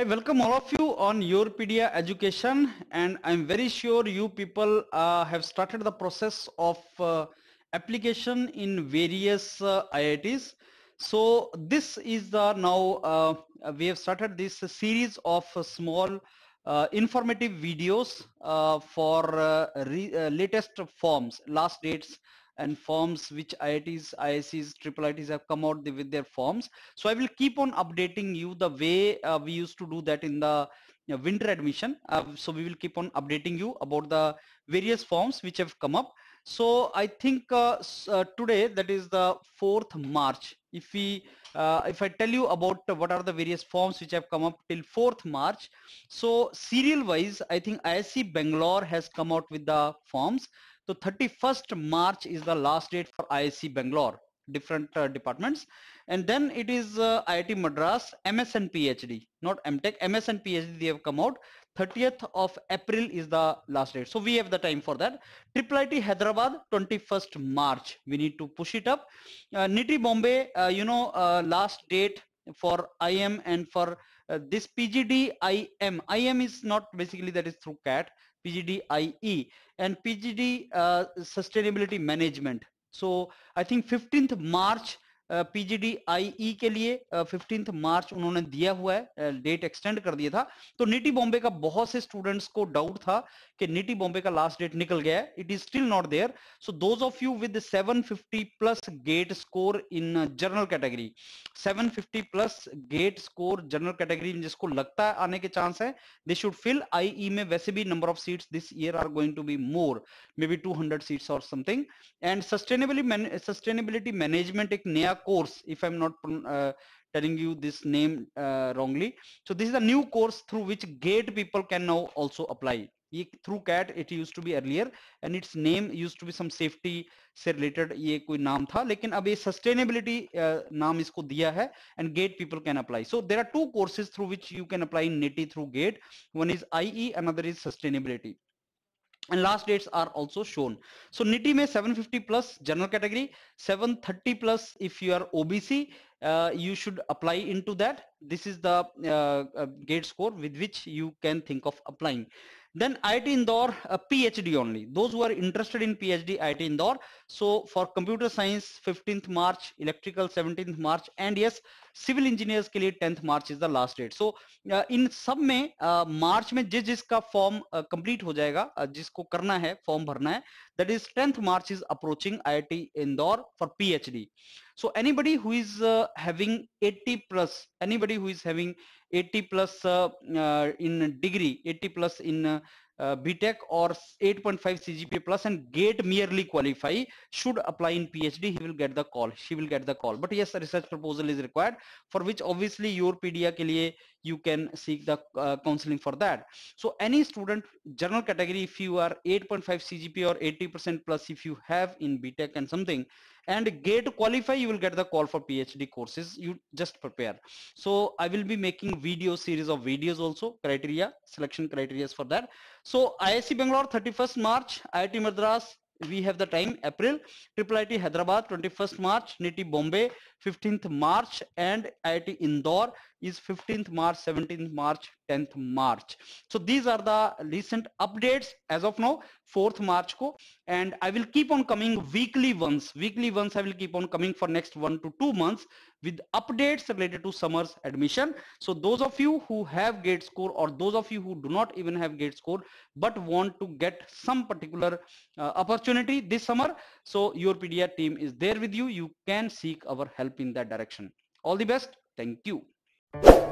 I welcome all of you on Europedia Education and I'm very sure you people uh, have started the process of uh, application in various uh, IITs. So this is the now uh, we have started this series of small uh, informative videos uh, for latest forms, last dates, and forms which IITs, IICs, IITs have come out with their forms. So I will keep on updating you the way uh, we used to do that in the uh, winter admission. Uh, so we will keep on updating you about the various forms which have come up. So I think uh, uh today that is the 4th March. If we, uh, if I tell you about what are the various forms which have come up till 4th March. So serial wise, I think ISC Bangalore has come out with the forms. So 31st March is the last date for IIC Bangalore, different uh, departments. And then it is uh, IIT Madras, MS and PhD, not MTech, MS and PhD have come out. 30th of April is the last date. So we have the time for that. Triple IT Hyderabad, 21st March. We need to push it up. Uh, Bombay, uh, you know, last date for IM and for uh, this PGDIM, IM is not basically that is through CAT, PGDIE and PGD uh, sustainability management. So I think 15th March PGD IE e के लिए fifteenth मार्च उन्होंने दिया हुआ है date extend कर दिया था तो निटी बॉम्बे का बहुत से स्टूडेंट्स को डाउट था कि निटी बॉम्बे का लास्ट डेट निकल गया है it is still not there so those of you with 750 plus GATE score in general category 750 plus GATE score general category जिसको लगता है आने के चांस है दे शुड फिल आईई में वैसे भी number of seat this year are going to be more maybe hundred seats और something and sustainably sustainability management एक नया course if i'm not uh, telling you this name uh, wrongly so this is a new course through which gate people can now also apply through cat it used to be earlier and its name used to be some safety related ये कोई नाम था लेकिन अब ये sustainability नाम इसको दिया है and gate people can apply so there are two courses through which you can apply in NITI through gate one is IE another is sustainability and last dates are also shown. So NITI may 750 plus general category, 730 plus if you are OBC, uh, you should apply into that. This is the uh, uh, gate score with which you can think of applying. Then IIT Indore, uh, PhD only. Those who are interested in PhD, IIT Indore. So for computer science, 15th March, electrical 17th March, and yes, civil engineers के लिए tenth March is the last date so uh, इन सब में uh, मार्च uh, में जिस जिसका form uh, complete uh, हो जाएगा uh, जिसको करना है फॉर्म भरना है that is tenth March is approaching I Indore for PhD so anybody who is having 80 plus anybody who is having 80 plus in degree 80 plus in uh, BTEC or 8.5 CGPA plus and GATE merely qualify should apply in PhD, he will get the call, she will get the call. But yes, research proposal is required for which obviously your PDA you can seek the uh, counseling for that so any student general category if you are 8.5 cgp or 80% plus if you have in btech and something and get qualify you will get the call for phd courses you just prepare so i will be making video series of videos also criteria selection criteria for that so isc bangalore 31st march iit madras we have the time April, IIIT Hyderabad 21st March, NITI Bombay 15th March and IIT Indore is 15th March, 17th March, 10th March. So these are the recent updates as of now, 4th March ko. And I will keep on coming weekly ones. Weekly ones I will keep on coming for next one to two months with updates related to summer's admission. So those of you who have gate score or those of you who do not even have gate score but want to get some particular uh, opportunity this summer, so your PDR team is there with you. You can seek our help in that direction. All the best. Thank you you